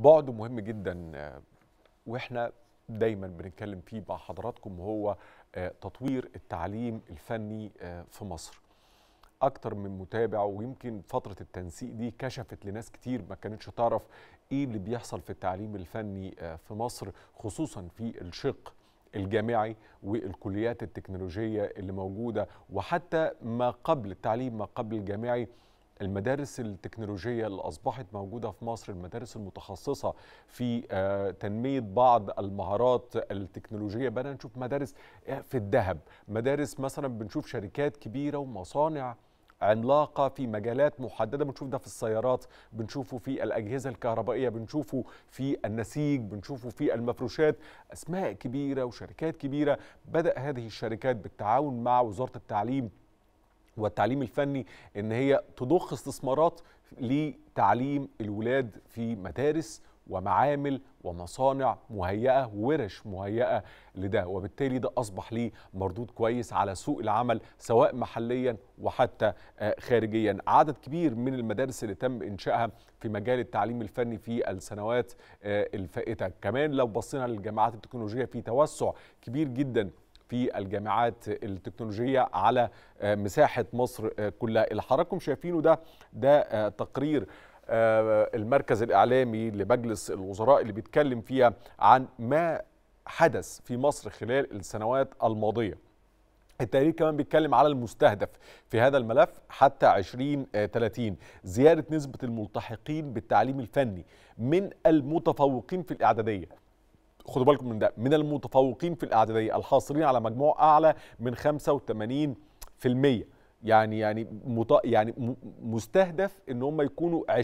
بعد مهم جدا آه، واحنا دايما بنتكلم فيه مع حضراتكم هو آه، تطوير التعليم الفني آه، في مصر اكتر من متابع ويمكن فتره التنسيق دي كشفت لناس كتير ما كانتش تعرف ايه اللي بيحصل في التعليم الفني في مصر خصوصا في الشق الجامعي والكليات التكنولوجيه اللي موجوده وحتى ما قبل التعليم ما قبل الجامعي المدارس التكنولوجية اللي أصبحت موجودة في مصر المدارس المتخصصة في آه، تنمية بعض المهارات التكنولوجية بدأنا نشوف مدارس آه، في الذهب مدارس مثلا بنشوف شركات كبيرة ومصانع عملاقة في مجالات محددة بنشوف ده في السيارات بنشوفه في الأجهزة الكهربائية بنشوفه في النسيج بنشوفه في المفروشات أسماء كبيرة وشركات كبيرة بدأ هذه الشركات بالتعاون مع وزارة التعليم والتعليم الفني ان هي تضخ استثمارات لتعليم الولاد في مدارس ومعامل ومصانع مهيئه وورش مهيئه لده وبالتالي ده اصبح ليه مردود كويس على سوق العمل سواء محليا وحتى آه، خارجيا عدد كبير من المدارس اللي تم انشائها في مجال التعليم الفني في السنوات آه، الفائته كمان لو بصينا للجامعات التكنولوجيه في توسع كبير جدا في الجامعات التكنولوجية على آه، مساحة مصر آه، كلها اللي حضراتكم شايفينه ده ده آه، تقرير المركز الإعلامي لمجلس الوزراء اللي بيتكلم فيها عن ما حدث في مصر خلال السنوات الماضيه التقرير كمان بيتكلم على المستهدف في هذا الملف حتى 2030 زيادة نسبة الملتحقين بالتعليم الفني من المتفوقين في الإعدادية خدوا بالكم من ده من المتفوقين في الاعداديه الحاصلين على مجموع اعلى من 85% يعني يعني مط... يعني مستهدف ان هم يكونوا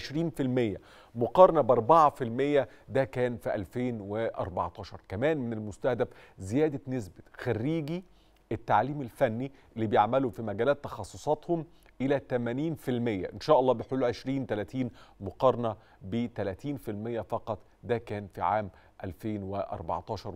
20% مقارنه ب 4% ده كان في 2014 كمان من المستهدف زياده نسبه خريجي التعليم الفني اللي بيعملوا في مجالات تخصصاتهم الى 80% ان شاء الله بحلول 20 30 مقارنه ب 30% فقط ده كان في عام 2014